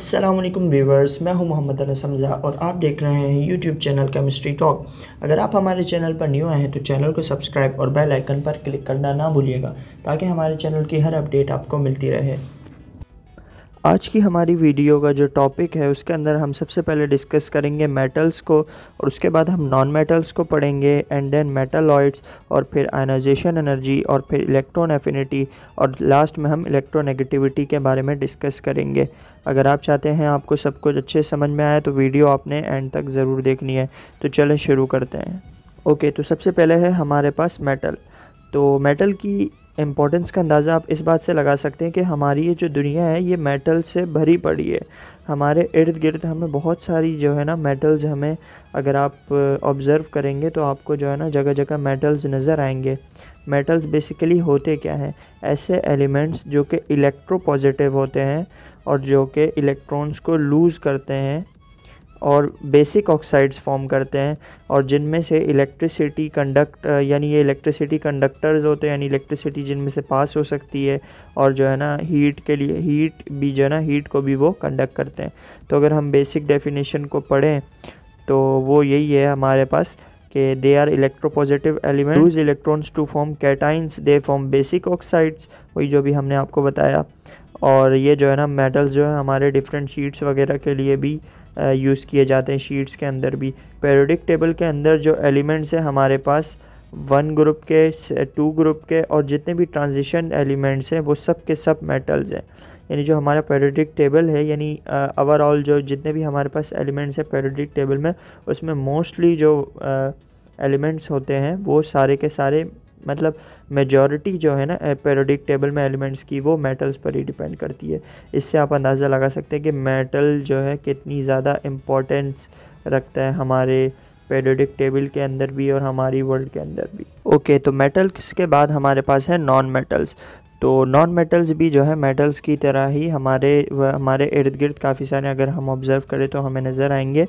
Aslam viewers मैं हूं मोहम्मद रसमज़ा और आप देख रहे हैं यूट्यूब चैनल केमिस्ट्री टॉक अगर आप हमारे चैनल पर न्यू आए हैं तो चैनल को सब्सक्राइब और बेल आइकन पर क्लिक करना ना भूलिएगा ताकि हमारे चैनल की हर अपडेट आपको मिलती रहे आज की हमारी वीडियो का जो टॉपिक है उसके अंदर हम सबसे पहले डिस्कस करेंगे मेटल्स को और उसके बाद हम नॉन मेटल्स को पढ़ेंगे एंड देन मेटालॉइड्स और फिर आयनाइजेशन एनर्जी और फिर इलेक्ट्रॉन एफिनिटी और लास्ट में हम इलेक्ट्रोनेगेटिविटी के बारे में डिस्कस करेंगे अगर आप चाहते हैं आपको सब कुछ अच्छे समझ में आए तो वीडियो आपने एंड तक ज़रूर देखनी है तो चलें शुरू करते हैं ओके तो सबसे पहले है हमारे पास मेटल तो मेटल की इम्पोर्टेंस का अंदाज़ा आप इस बात से लगा सकते हैं कि हमारी ये जो दुनिया है ये मेटल से भरी पड़ी है हमारे इर्द गिर्द हमें बहुत सारी जो है ना मेटल्स हमें अगर आप ऑब्ज़र्व करेंगे तो आपको जो है ना जगह जगह मेटल्स नज़र आएंगे मेटल्स बेसिकली होते क्या हैं ऐसे एलिमेंट्स जो कि पॉजिटिव होते हैं और जो कि इलेक्ट्रॉन्स को लूज़ करते हैं और बेसिक ऑक्साइड्स फॉर्म करते हैं और जिनमें से इलेक्ट्रिसिटी कंडक्ट यानी ये इलेक्ट्रिसिटी कंडक्टर्स होते हैं यानी इलेक्ट्रिसिटी जिनमें से पास हो सकती है और जो है ना हीट के लिए हीट भी जो है ना हीट को भी वो कंडक्ट करते हैं तो अगर हम बेसिक डेफिनेशन को पढ़ें तो वो यही है हमारे पास कि they are electropositive element use electrons to form cations they form basic oxides वही जो भी हमने आपको बताया और ये जो है ना मेटल्स जो है हमारे डिफरेंट शीट्स वगैरह के लिए भी यूज़ किए जाते हैं शीट्स के अंदर भी पेरोडिक टेबल के अंदर जो एलिमेंट्स हैं हमारे पास वन ग्रुप के टू ग्रुप के और जितने भी ट्रांजिशन एलिमेंट्स हैं वो सब के सब मेटल्स हैं यानी जो हमारा पेरोडिक टेबल है यानी ओवरऑल जो जितने भी हमारे पास एलिमेंट्स हैं पेरोडिक टेबल में उसमें मोस्टली जो एलिमेंट्स होते हैं वो सारे के सारे मतलब मेजॉरिटी जो है ना पेरोडिक eh, टेबल में एलिमेंट्स की वो मेटल्स पर ही डिपेंड करती है इससे आप अंदाज़ा लगा सकते हैं कि मेटल जो है कितनी ज़्यादा इम्पोर्टेंस रखता है हमारे पेरोडिक टेबल के अंदर भी और हमारी वर्ल्ड के अंदर भी ओके तो मेटल्स के बाद हमारे पास है नॉन मेटल्स तो नॉन मेटल्स भी जो है मेटल्स की तरह ही हमारे हमारे इर्द गिर्द काफ़ी सारे अगर हम ऑब्ज़र्व करें तो हमें नज़र आएंगे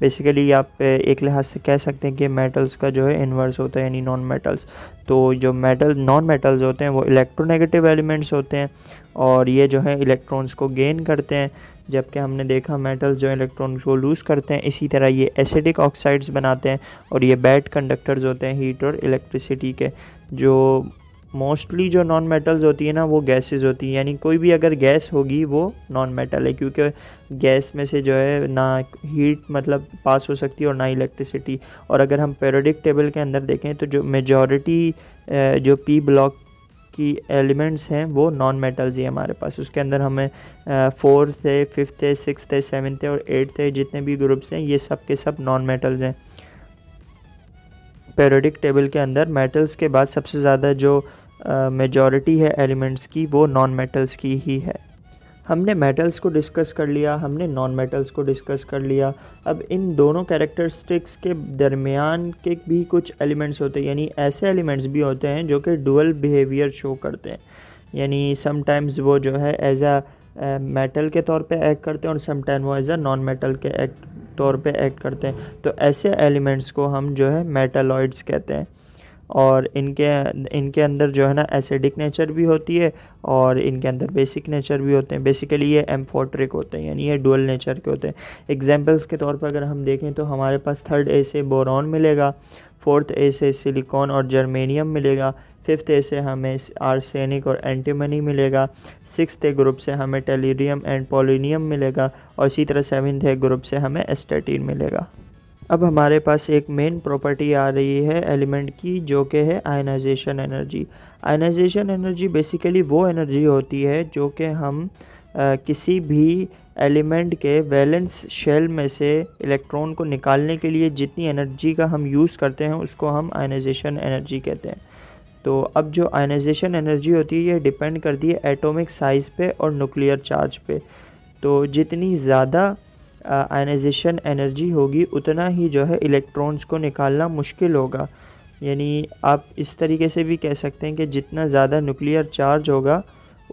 बेसिकली आप एक लिहाज से कह सकते हैं कि मेटल्स का जो है इन्वर्स होता है यानी नॉन मेटल्स तो जो मेटल नॉन मेटल्स होते हैं वो इलेक्ट्रोनेगेटिव एलिमेंट्स होते हैं और ये जो है इलेक्ट्रॉन्स को गेन करते हैं जबकि हमने देखा मेटल्स जो इलेक्ट्रॉन्स को लूज़ करते हैं इसी तरह ये एसिडिक ऑक्साइड्स बनाते हैं और ये बैड कंडक्टर्स होते हैं हीट और इलेक्ट्रिसिटी के जो मोस्टली जो नॉन मेटल्स होती है ना वो गैसेस होती है यानी कोई भी अगर गैस होगी वो नॉन मेटल है क्योंकि गैस में से जो है ना हीट मतलब पास हो सकती है और ना इलेक्ट्रिसिटी और अगर हम पेरोडिक टेबल के अंदर देखें तो जो मेजॉरिटी जो पी ब्लॉक की एलिमेंट्स हैं वो नॉन मेटल्स ही हमारे पास उसके अंदर हमें फोर्थ है फिफ्थ है सिक्स है सेवन्थ है और एट्थ है जितने भी ग्रुप्स हैं ये सब के सब नॉन मेटल्स हैं पेरोडिक टेबल के अंदर मेटल्स के बाद सबसे ज़्यादा जो मेजॉरिटी uh, है एलिमेंट्स की वो नॉन मेटल्स की ही है हमने मेटल्स को डिस्कस कर लिया हमने नॉन मेटल्स को डिस्कस कर लिया अब इन दोनों कैरेक्टरिस्टिक्स के दरमियान के भी कुछ एलिमेंट्स होते हैं यानी ऐसे एलिमेंट्स भी होते हैं जो कि डुअल बिहेवियर शो करते हैं यानी समटाइम्स वो जो है एज अ मेटल के तौर पे एक्ट करते हैं और समटाइम वो एज अ नॉन मेटल के एक्ट तौर पे एक्ट करते हैं तो ऐसे एलिमेंट्स को हम जो है मेटालॉइड्स कहते हैं और इनके इनके अंदर जो है ना एसिडिक नेचर भी होती है और इनके अंदर बेसिक नेचर भी होते हैं बेसिकली ये एम्फोट्रिक होते हैं यानी ये डुअल नेचर के होते हैं एग्जाम्पल्स के तौर पर अगर हम देखें तो हमारे पास थर्ड ए से बोरॉन मिलेगा फोर्थ ए से सिलिकॉन और जर्मेनियम मिलेगा फिफ्थ ए से हमें आर्सेनिक और एंटीमनी मिलेगा सिक्स ए ग्रुप से हमें टेलीडियम एंड पोलिनियम मिलेगा और इसी तरह सेवन्थ ए ग्रुप से हमें एस्टेटिन मिलेगा अब हमारे पास एक मेन प्रॉपर्टी आ रही है एलिमेंट की जो कि है ionization energy ionization energy basically वो एनर्जी होती है जो कि हम आ, किसी भी एलिमेंट के वैलेंस शेल में से इलेक्ट्रॉन को निकालने के लिए जितनी एनर्जी का हम यूज़ करते हैं उसको हम आयनाइजेशन एनर्जी कहते हैं तो अब जो आयनाइजेशन एनर्जी होती है ये डिपेंड करती है एटॉमिक साइज़ पे और न्यूक्लियर चार्ज पे तो जितनी ज़्यादा आयनाइजेशन एनर्जी होगी उतना ही जो है इलेक्ट्रॉन्स को निकालना मुश्किल होगा यानी आप इस तरीके से भी कह सकते हैं कि जितना ज़्यादा न्यूक्लियर चार्ज होगा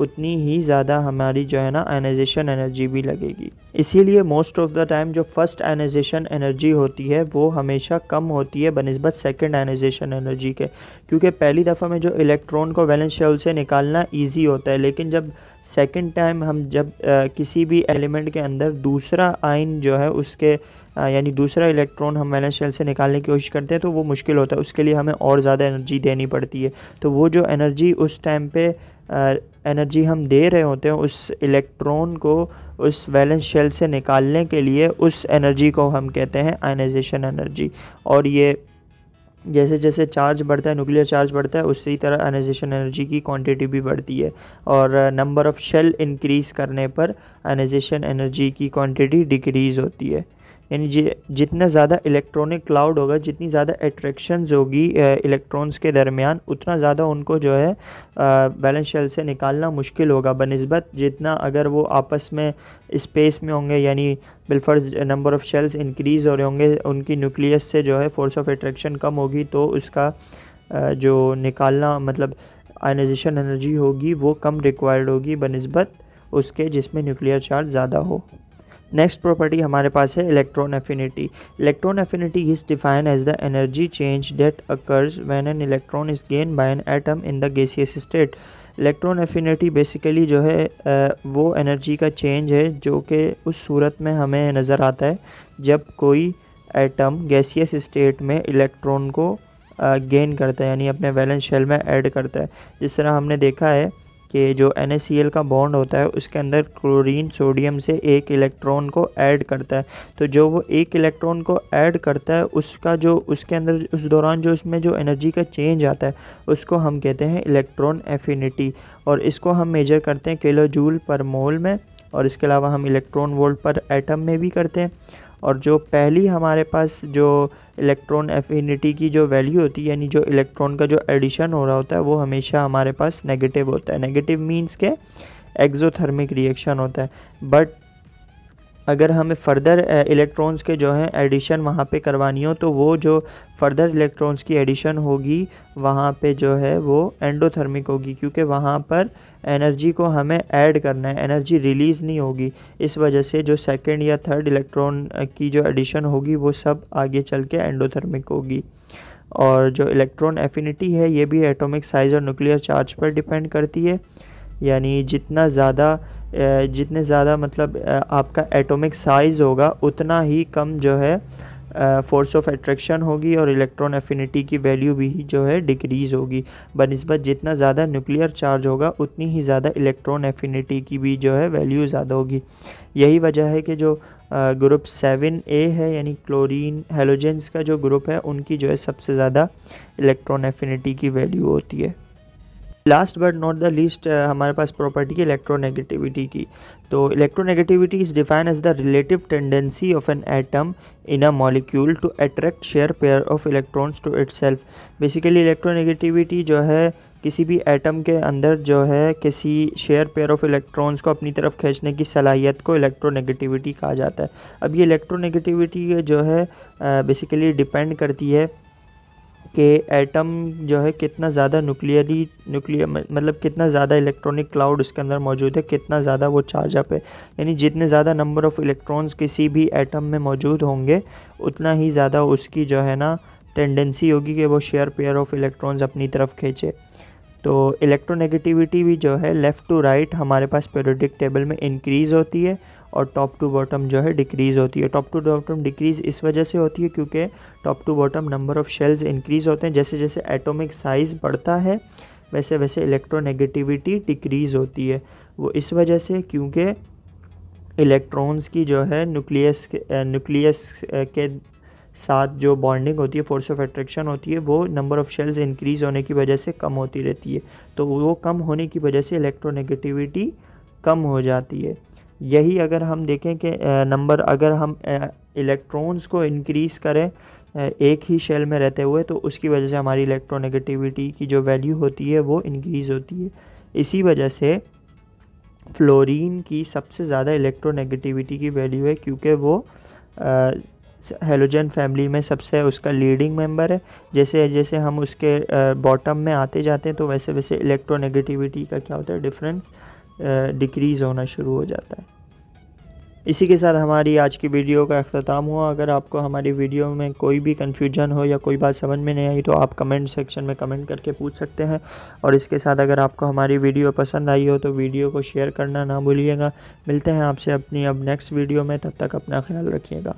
उतनी ही ज़्यादा हमारी जो है ना आयनाइजेशन एनर्जी भी लगेगी इसीलिए मोस्ट ऑफ द टाइम जो फर्स्ट आयनाइजेशन एनर्जी होती है वो हमेशा कम होती है बनस्बत सेकेंड आयनाइजेशन एनर्जी के क्योंकि पहली दफ़ा में जो इलेक्ट्रॉन को वैलेंस शेल से निकालना ईजी होता है लेकिन जब सेकेंड टाइम हम जब आ, किसी भी एलिमेंट के अंदर दूसरा आइन जो है उसके यानी दूसरा इलेक्ट्रॉन हम वैलेंस शेल से निकालने की कोशिश करते हैं तो वो मुश्किल होता है उसके लिए हमें और ज़्यादा एनर्जी देनी पड़ती है तो वो जो एनर्जी उस टाइम पे एनर्जी हम दे रहे होते हैं उस इलेक्ट्रॉन को उस वैलेंस शेल से निकालने के लिए उस एनर्जी को हम कहते हैं आयनाइजेशन एनर्जी और ये जैसे जैसे चार्ज बढ़ता है न्यूक्लियर चार्ज बढ़ता है उसी तरह आयनाइजेशन एनर्जी की क्वांटिटी भी बढ़ती है और नंबर ऑफ़ शेल इंक्रीज़ करने पर आयनाइजेशन एनर्जी की क्वांटिटी डिक्रीज़ होती है यानी जितना ज़्यादा इलेक्ट्रॉनिक क्लाउड होगा जितनी ज़्यादा एट्रैक्शंस होगी इलेक्ट्रॉन्स के दरमियान उतना ज़्यादा उनको जो है बैलेंस शेल से निकालना मुश्किल होगा बनस्बत जितना अगर वो आपस में स्पेस में होंगे यानी बिलफर्ज नंबर ऑफ़ शेल्स इंक्रीज़ हो रहे होंगे उनकी न्यूक्लियस से जो है फोर्स ऑफ एट्रैक्शन कम होगी तो उसका जो निकालना मतलब आयनाइजेशन एनर्जी होगी वो कम रिक्वायर्ड होगी बनस्बत उसके जिसमें न्यूक्लियर चार्ज ज़्यादा हो नेक्स्ट प्रॉपर्टी हमारे पास है electron affinity electron affinity is define as the energy change that occurs when an electron is gain by an atom in the gaseous state electron affinity basically जो है वो energy का change है जो कि उस सूरत में हमें नज़र आता है जब कोई एटम गैसियस स्टेट में इलेक्ट्रॉन को गेन करता है यानी अपने वैलेंस शेल में ऐड करता है जिस तरह हमने देखा है कि जो एन का बॉन्ड होता है उसके अंदर क्लोरीन सोडियम से एक इलेक्ट्रॉन को ऐड करता है तो जो वो एक इलेक्ट्रॉन को ऐड करता है उसका जो उसके अंदर उस दौरान जो उसमें जो एनर्जी का चेंज आता है उसको हम कहते हैं इलेक्ट्रॉन एफिनिटी और इसको हम मेजर करते हैं किलो जूल पर मोल में और इसके अलावा हम इलेक्ट्रॉन वोल्ट पर एटम में भी करते हैं और जो पहली हमारे पास जो इलेक्ट्रॉन एफिनिटी की जो वैल्यू होती है यानी जो इलेक्ट्रॉन का जो एडिशन हो रहा होता है वो हमेशा हमारे पास नेगेटिव होता है नेगेटिव मीन्स के एक्जोथर्मिक रिएक्शन होता है बट अगर हमें फ़र्दर इलेक्ट्रॉन्स के जो हैं एडिशन वहाँ पे करवानी हो तो वो जो फ़र्दर इलेक्ट्रॉन्स की एडिशन होगी वहाँ पे जो है वो एंडोथर्मिक होगी क्योंकि वहाँ पर एनर्जी को हमें ऐड करना है एनर्जी रिलीज़ नहीं होगी इस वजह से जो सेकंड या थर्ड इलेक्ट्रॉन की जो एडिशन होगी वो सब आगे चल के एंडोथर्मिक होगी और जो इलेक्ट्रॉन एफिनिटी है ये भी एटॉमिक साइज़ और न्यूक्लियर चार्ज पर डिपेंड करती है यानी जितना ज़्यादा जितने ज़्यादा मतलब आपका एटॉमिक साइज़ होगा उतना ही कम जो है फोर्स ऑफ एट्रैक्शन होगी और इलेक्ट्रॉन एफिनिटी की वैल्यू भी जो है डिक्रीज़ होगी बनस्बत जितना ज़्यादा न्यूक्लियर चार्ज होगा उतनी ही ज़्यादा इलेक्ट्रॉन एफिनिटी की भी जो है वैल्यू ज़्यादा होगी यही वजह है कि जो ग्रुप सेवन ए है यानी क्लोरीन हेलोजेंस का जो ग्रुप है उनकी जो है सबसे ज़्यादा इलेक्ट्रॉन एफिनिटी की वैल्यू होती है last but not the least हमारे पास प्रॉपर्टी है इलेक्ट्रोनेगेटिविटी की तो electronegativity is define as the relative tendency of an atom in a molecule to attract share pair of electrons to self basically electronegativity जो है किसी भी एटम के अंदर जो है किसी शेयर पेयर ऑफ इलेक्ट्रॉन्स को अपनी तरफ खींचने की सलाहियत को इलेक्ट्रोनेगेटिविटी कहा जाता है अब ये इलेक्ट्रोनेगेटिविटी जो है बेसिकली uh, डिपेंड करती है कि एटम जो है कितना ज़्यादा न्यूक्लियरी न्यूक्लियर मतलब कितना ज़्यादा इलेक्ट्रॉनिक क्लाउड उसके अंदर मौजूद है कितना ज़्यादा वो चार्जअप है यानी जितने ज़्यादा नंबर ऑफ़ इलेक्ट्रॉन्स किसी भी एटम में मौजूद होंगे उतना ही ज़्यादा उसकी जो है ना टेंडेंसी होगी कि वो शेयर पेयर ऑफ इलेक्ट्रॉन्स अपनी तरफ खींचे तो इलेक्ट्रोनेगेटिविटी भी जो है लेफ़्ट टू राइट हमारे पास पेरोडिक टेबल में इंक्रीज़ होती है और टॉप टू बॉटम जो है डिक्रीज़ होती है टॉप टू बॉटम डिक्रीज़ इस वजह से होती है क्योंकि top to bottom number of shells increase होते हैं जैसे जैसे एटॉमिक साइज़ बढ़ता है वैसे वैसे इलेक्ट्रोनेगेटिविटी डिक्रीज़ होती है वो इस वजह से क्योंकि इलेक्ट्रॉन्स की जो है न्यूक्लियस न्यूक्लियस के साथ जो बॉन्डिंग होती है फोर्स ऑफ अट्रैक्शन होती है वो नंबर ऑफ़ शेल्स इंक्रीज़ होने की वजह से कम होती रहती है तो वो कम होने की वजह से इलेक्ट्रोनेगेटिविटी कम हो जाती है यही अगर हम देखें कि नंबर अगर हम इलेक्ट्रॉन्स को इनक्रीज़ करें एक ही शेल में रहते हुए तो उसकी वजह से हमारी इलेक्ट्रोनेगेटिविटी की जो वैल्यू होती है वो इनक्रीज़ होती है इसी वजह से फ्लोरीन की सबसे ज़्यादा इलेक्ट्रोनेगेटिविटी की वैल्यू है क्योंकि वो हेलोजन फैमिली में सबसे उसका लीडिंग मेंबर है जैसे जैसे हम उसके बॉटम में आते जाते हैं तो वैसे वैसे इलेक्ट्रोनेगेटिविटी का क्या होता है डिफरेंस डिक्रीज़ होना शुरू हो जाता है इसी के साथ हमारी आज की वीडियो का अख्ताम हुआ अगर आपको हमारी वीडियो में कोई भी कन्फ्यूजन हो या कोई बात समझ में नहीं आई तो आप कमेंट सेक्शन में कमेंट करके पूछ सकते हैं और इसके साथ अगर आपको हमारी वीडियो पसंद आई हो तो वीडियो को शेयर करना ना भूलिएगा मिलते हैं आपसे अपनी अब नेक्स्ट वीडियो में तब तक अपना ख्याल रखिएगा